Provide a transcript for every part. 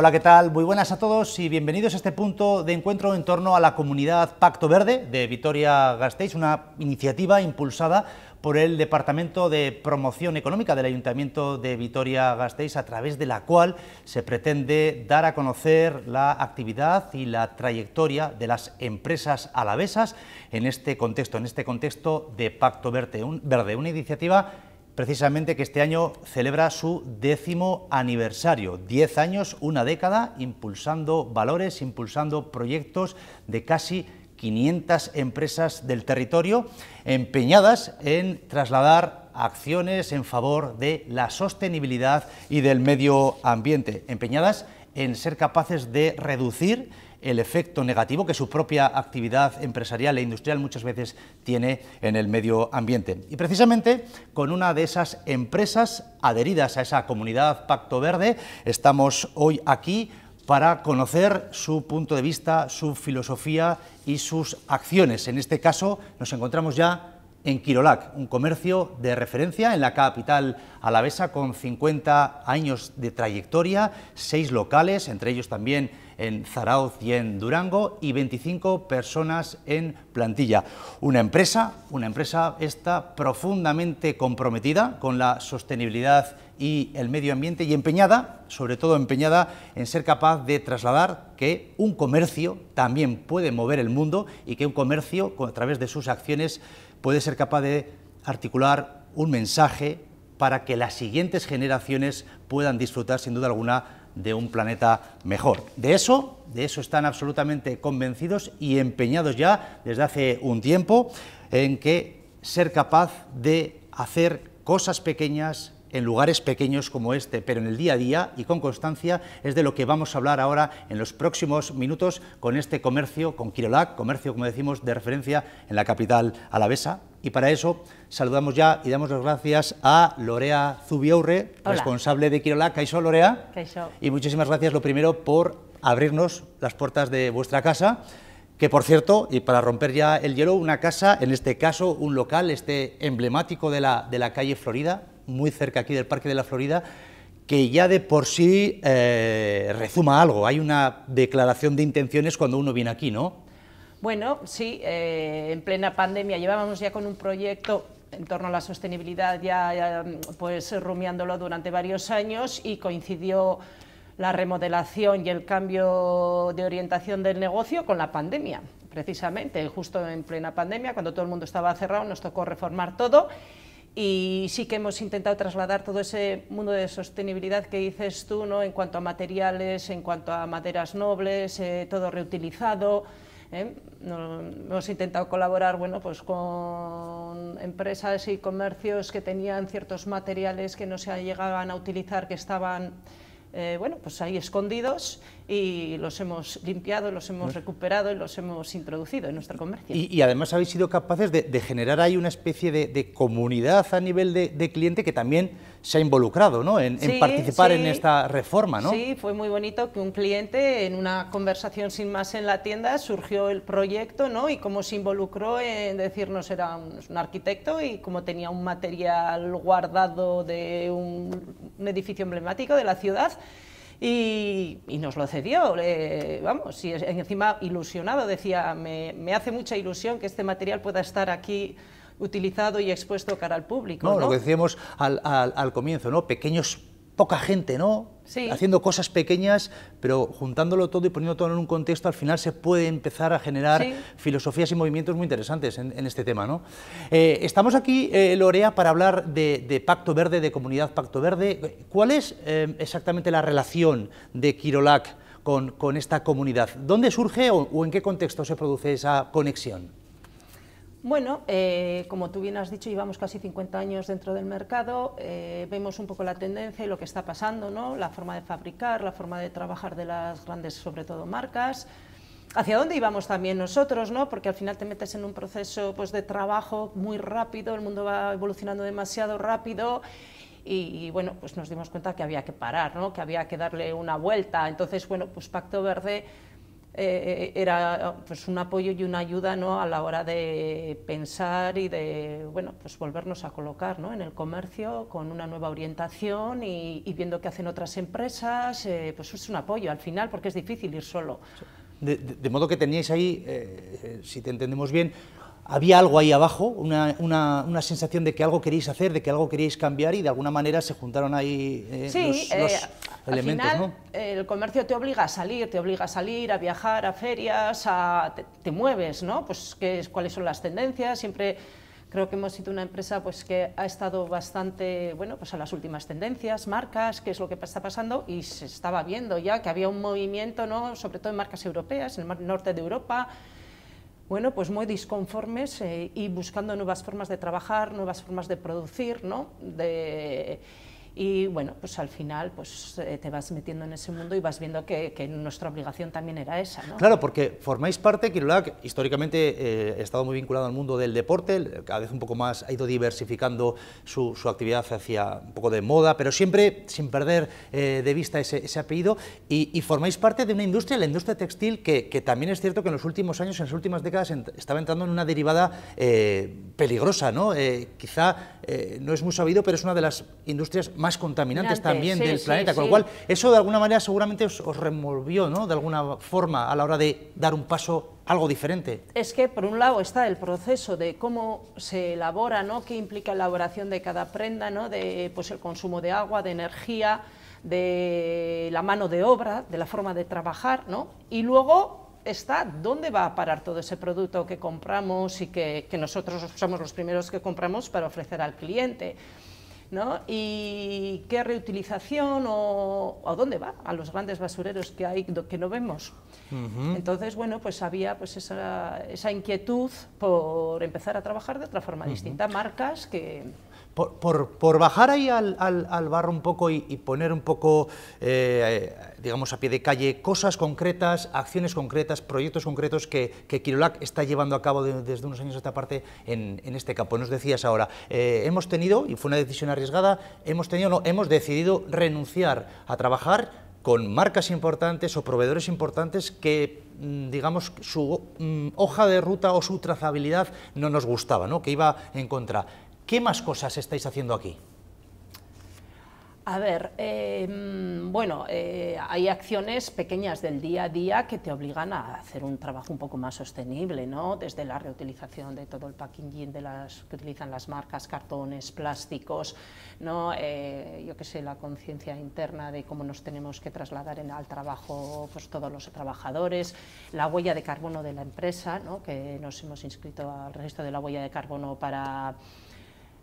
Hola, ¿qué tal? Muy buenas a todos y bienvenidos a este punto de encuentro en torno a la comunidad Pacto Verde de Vitoria-Gasteiz, una iniciativa impulsada por el Departamento de Promoción Económica del Ayuntamiento de Vitoria-Gasteiz, a través de la cual se pretende dar a conocer la actividad y la trayectoria de las empresas alavesas en este contexto, en este contexto de Pacto Verde, verde una iniciativa precisamente que este año celebra su décimo aniversario, ...diez años, una década, impulsando valores, impulsando proyectos de casi 500 empresas del territorio empeñadas en trasladar acciones en favor de la sostenibilidad y del medio ambiente, empeñadas en ser capaces de reducir el efecto negativo que su propia actividad empresarial e industrial muchas veces tiene en el medio ambiente. Y precisamente con una de esas empresas adheridas a esa comunidad Pacto Verde, estamos hoy aquí para conocer su punto de vista, su filosofía y sus acciones. En este caso nos encontramos ya en Quirolac, un comercio de referencia en la capital alavesa con 50 años de trayectoria, seis locales, entre ellos también en Zarauz y en Durango, y 25 personas en plantilla. Una empresa, una empresa esta profundamente comprometida con la sostenibilidad y el medio ambiente y empeñada, sobre todo empeñada en ser capaz de trasladar que un comercio también puede mover el mundo y que un comercio a través de sus acciones puede ser capaz de articular un mensaje para que las siguientes generaciones puedan disfrutar sin duda alguna de un planeta mejor. De eso, de eso están absolutamente convencidos y empeñados ya desde hace un tiempo en que ser capaz de hacer cosas pequeñas en lugares pequeños como este, pero en el día a día y con constancia es de lo que vamos a hablar ahora en los próximos minutos con este comercio, con Quirolac, comercio, como decimos, de referencia en la capital alavesa. Y para eso saludamos ya y damos las gracias a Lorea Zubiaurre, responsable de Quirolac. Caixó, Lorea. Y muchísimas gracias, lo primero, por abrirnos las puertas de vuestra casa que por cierto, y para romper ya el hielo, una casa, en este caso un local, este emblemático de la, de la calle Florida, muy cerca aquí del Parque de la Florida, que ya de por sí eh, rezuma algo. Hay una declaración de intenciones cuando uno viene aquí, ¿no? Bueno, sí, eh, en plena pandemia llevábamos ya con un proyecto en torno a la sostenibilidad, ya, pues rumiándolo durante varios años y coincidió la remodelación y el cambio de orientación del negocio con la pandemia, precisamente, justo en plena pandemia, cuando todo el mundo estaba cerrado, nos tocó reformar todo y sí que hemos intentado trasladar todo ese mundo de sostenibilidad que dices tú, ¿no? en cuanto a materiales, en cuanto a maderas nobles, eh, todo reutilizado. ¿eh? hemos intentado colaborar pues con empresas y comercios que tenían ciertos materiales que no se llegaban a utilizar, que estaban eh, bueno, pues ahí escondidos y los hemos limpiado, los hemos pues recuperado y los hemos introducido en nuestro comercio. Y, además habéis sido capaces de, generar ahí una especie de, comunidad a nivel de cliente que también se ha involucrado ¿no? en, participar en esta reforma. ¿no? Sí, fue muy bonito que un cliente en una conversación sin más en la tienda surgió el proyecto ¿no? y cómo se involucró en decirnos era un, arquitecto y cómo tenía un material guardado de un, edificio emblemático de la ciudad. Y, nos lo cedió, eh, vamos, encima ilusionado, decía, me, hace mucha ilusión que este material pueda estar aquí utilizado y expuesto cara al público. No, lo que decíamos al, comienzo, ¿no? Pequeños poca gente, ¿no? Haciendo cosas pequeñas, pero juntándolo todo y poniendo todo en un contexto, al final se puede empezar a generar filosofías y movimientos muy interesantes en, este tema. ¿no? Eh, estamos aquí, eh, Lorea, para hablar de, Pacto Verde, de Comunidad Pacto Verde. ¿Cuál es eh, exactamente la relación de Quirolac con, esta comunidad? ¿Dónde surge o en qué contexto se produce esa conexión? Bueno, eh, como tú bien has dicho, llevamos casi 50 años dentro del mercado, eh, vemos un poco la tendencia y lo que está pasando, ¿no? la forma de fabricar, la forma de trabajar de las grandes, sobre todo, marcas, hacia dónde íbamos también nosotros, ¿no? porque al final te metes en un proceso pues, de trabajo muy rápido, el mundo va evolucionando demasiado rápido y, bueno, pues nos dimos cuenta que había que parar, ¿no? que había que darle una vuelta. Entonces, bueno, pues Pacto Verde eh, era pues, un apoyo y una ayuda ¿no? a la hora de pensar y de bueno, pues, volvernos a colocar en el comercio con una nueva orientación y, viendo qué hacen otras empresas, eh, pues es un apoyo al final porque es difícil ir solo. De, modo que teníais ahí, eh, si te entendemos bien, había algo ahí abajo, una, sensación de que algo queríais hacer, de que algo queríais cambiar y de alguna manera se juntaron ahí los, al final, el comercio te obliga a salir, te obliga a salir, a viajar, a ferias, a, te, mueves, ¿no? Pues ¿qué cuáles son las tendencias, siempre creo que hemos sido una empresa pues que ha estado bastante bueno pues a las últimas tendencias marcas qué es lo que está pasando y se estaba viendo ya que había un movimiento no sobre todo en marcas europeas en el norte de Europa bueno pues muy disconformes eh, y buscando nuevas formas de trabajar nuevas formas de producir no de y bueno, pues al final pues, eh, te vas metiendo en ese mundo y vas viendo que, nuestra obligación también era esa. Claro, porque formáis parte, Kirulac, históricamente ha eh, estado muy vinculado al mundo del deporte, cada vez un poco más ha ido diversificando su, actividad hacia un poco de moda, pero siempre sin perder eh, de vista ese, apellido, y, formáis parte de una industria, la industria textil, que, también es cierto que en los últimos años, en las últimas décadas, estaba entrando en una derivada peligrosa, ¿no? quizá no es muy sabido, pero es una de las industrias más contaminantes también del planeta, con lo cual eso de alguna manera seguramente os, removió, ¿no? De alguna forma a la hora de dar un paso algo diferente. Es que por un lado está el proceso de cómo se elabora, ¿no? Qué implica la elaboración de cada prenda, ¿no? De pues el consumo de agua, de energía, de la mano de obra, de la forma de trabajar, ¿no? Y luego está dónde va a parar todo ese producto que compramos y que, que nosotros somos los primeros que compramos para ofrecer al cliente. ¿no? ¿Y qué reutilización o dónde va? A los grandes basureros que hay que no vemos. Entonces, bueno, pues había pues esa, inquietud por empezar a trabajar de otra forma distinta. Marcas que por, bajar ahí al, barro un poco y, poner un poco, eh, eh, digamos, a pie de calle, cosas concretas, acciones concretas, proyectos concretos que, que está llevando a cabo desde unos años esta parte en, este campo. Nos decías ahora, eh, hemos tenido, y fue una decisión arriesgada, hemos tenido, no, hemos decidido renunciar a trabajar con marcas importantes o proveedores importantes que mm, digamos, su mm, hoja de ruta o su trazabilidad no nos gustaba, ¿no? que iba en contra. ¿Qué más cosas estáis haciendo aquí? A ver, em, bueno, eh, hay acciones pequeñas del día a día que te obligan a hacer un trabajo un poco más sostenible, ¿no? Desde la reutilización de todo el packaging de las que utilizan las marcas, cartones, plásticos, ¿no? Eh, yo qué sé, la conciencia interna de cómo nos tenemos que trasladar al trabajo pues, todos los trabajadores, la huella de carbono de la empresa, ¿no? Que nos hemos inscrito al registro de la huella de carbono para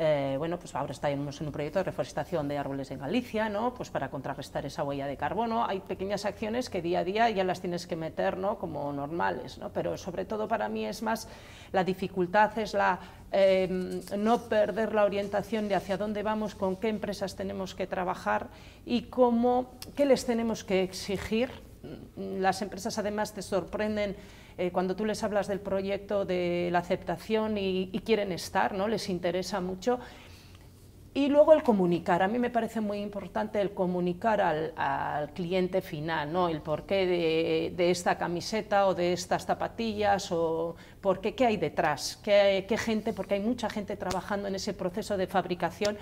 eh, bueno, pues ahora estamos en un proyecto de reforestación de árboles en Galicia, ¿no? Pues para contrarrestar esa huella de carbono. Hay pequeñas acciones que día a día ya las tienes que meter, ¿no? Como normales, ¿no? Pero sobre todo para mí es más la dificultad, es la em, no perder la orientación de hacia dónde vamos, con qué empresas tenemos que trabajar y cómo, qué les tenemos que exigir. Las empresas además te sorprenden eh, cuando tú les hablas del proyecto, de la aceptación y, quieren estar, ¿no? les interesa mucho. Y luego el comunicar. A mí me parece muy importante el comunicar al, cliente final, ¿no? El porqué de, esta camiseta o de estas zapatillas o por qué, hay detrás, qué gente, porque hay mucha gente trabajando en ese proceso de fabricación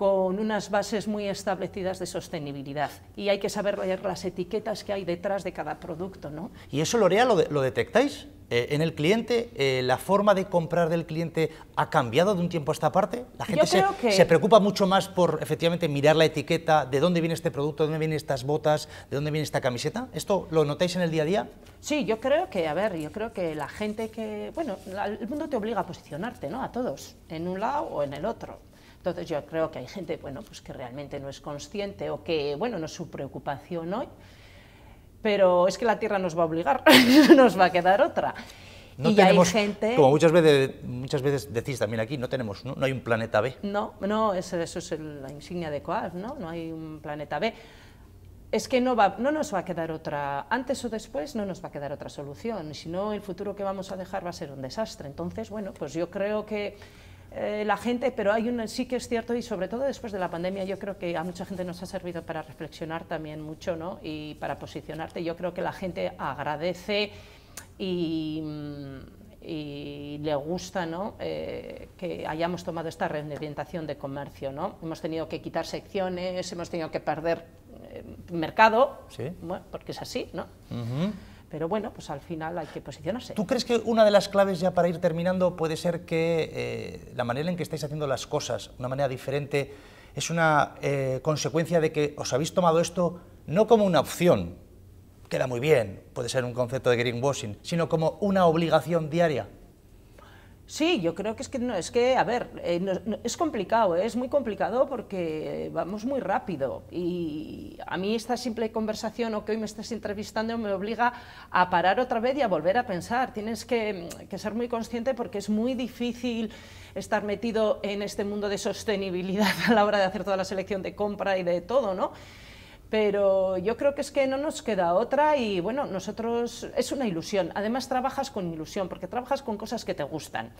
con unas bases muy establecidas de sostenibilidad y hay que saber leer las etiquetas que hay detrás de cada producto. ¿no? ¿Y eso L'Orea lo, detectáis? Eh, en el cliente, eh, la forma de comprar del cliente ha cambiado de un tiempo a esta parte. La gente se, se, preocupa mucho más por efectivamente mirar la etiqueta, de dónde viene este producto, de dónde vienen estas botas, de dónde viene esta camiseta. ¿Esto lo notáis en el día a día? Sí, yo creo que, a ver, yo creo que la gente que, bueno, el mundo te obliga a posicionarte, ¿no? A todos, en un lado o en el otro. Entonces yo creo que hay gente bueno, pues que realmente no es consciente o que bueno, no es su preocupación hoy, pero es que la Tierra nos va a obligar, nos va a quedar otra. No tenemos, hay gente... Como muchas veces, muchas veces decís también aquí, no tenemos, no, hay un planeta B. No, no, eso, eso es la insignia de coal, ¿no? No hay un planeta B. Es que no, va, no nos va a quedar otra, antes o después no nos va a quedar otra solución, si no el futuro que vamos a dejar va a ser un desastre. Entonces, bueno, pues yo creo que eh, la gente, pero hay un, sí que es cierto, y sobre todo después de la pandemia, yo creo que a mucha gente nos ha servido para reflexionar también mucho ¿no? y para posicionarte. Yo creo que la gente agradece y, mm, le gusta eh, que hayamos tomado esta reorientación de comercio. ¿no? Hemos tenido que quitar secciones, hemos tenido que perder eh, mercado, ¿Sí? porque es así, ¿no? Pero bueno, pues al final hay que posicionarse. ¿Tú crees que una de las claves ya para ir terminando puede ser que eh, la manera en que estáis haciendo las cosas, una manera diferente, es una eh, consecuencia de que os habéis tomado esto no como una opción, queda muy bien, puede ser un concepto de greenwashing, sino como una obligación diaria? Sí, yo creo que es que no, es que, a ver, eh, es complicado, ¿eh? es muy complicado porque eh, vamos muy rápido y a mí esta simple conversación o que hoy me estás entrevistando me obliga a parar otra vez y a volver a pensar. Tienes que, mm, que ser muy consciente porque es muy difícil estar metido en este mundo de sostenibilidad a la hora de hacer toda la selección de compra y de todo, ¿no? Pero yo creo que es que no nos queda otra y bueno, nosotros es una ilusión. Además trabajas con ilusión porque trabajas con cosas que te gustan.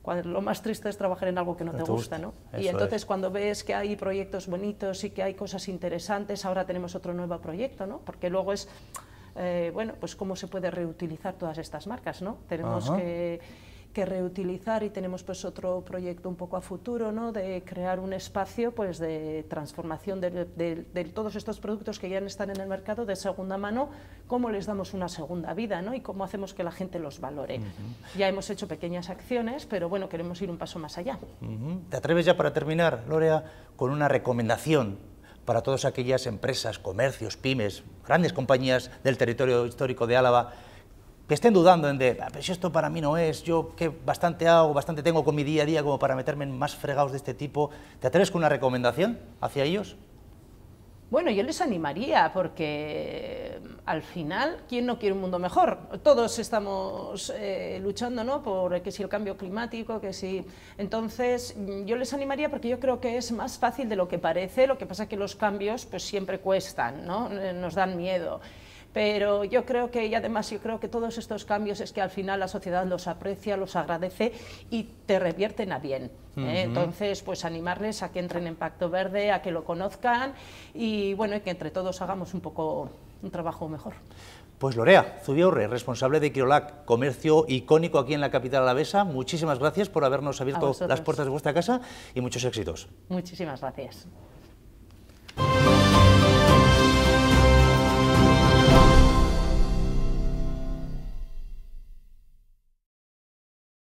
Cuando, lo más triste es trabajar en algo que no, te, gusta, ¿no? y entonces cuando ves que hay proyectos bonitos y que hay cosas interesantes, ahora tenemos otro nuevo proyecto, ¿no? Porque luego es, eh, bueno, pues cómo se puede reutilizar todas estas marcas, ¿no? Tenemos que que reutilizar y tenemos pues otro proyecto un poco a futuro ¿no? de crear un espacio pues de transformación de, todos estos productos que ya están en el mercado de segunda mano, cómo les damos una segunda vida ¿no? y cómo hacemos que la gente los valore. Ya hemos hecho pequeñas acciones, pero bueno, queremos ir un paso más allá. ¿Te atreves ya para terminar, Lorea, con una recomendación para todas aquellas empresas, comercios, pymes, grandes compañías del territorio histórico de Álava que estén dudando en de, ah, esto para mí no es, yo que bastante hago, bastante tengo con mi día a día como para meterme en más fregados de este tipo, ¿te atreves con una recomendación hacia ellos? Bueno, yo les animaría porque mm, al final, ¿quién no quiere un mundo mejor? Todos estamos eh, luchando, ¿no? Por que si el cambio climático, que si... Entonces, mm, yo les animaría porque yo creo que es más fácil de lo que parece, lo que pasa es que los cambios pues siempre cuestan, ¿no? Eh, nos dan miedo pero yo creo que, y además yo creo que todos estos cambios es que al final la sociedad los aprecia, los agradece y te revierten a bien. ¿eh? Entonces, pues animarles a que entren en Pacto Verde, a que lo conozcan y bueno, y que entre todos hagamos un poco un trabajo mejor. Pues Lorea Zubiaurre, responsable de Quirolac, comercio icónico aquí en la capital alavesa, muchísimas gracias por habernos abierto las puertas de vuestra casa y muchos éxitos. Muchísimas gracias.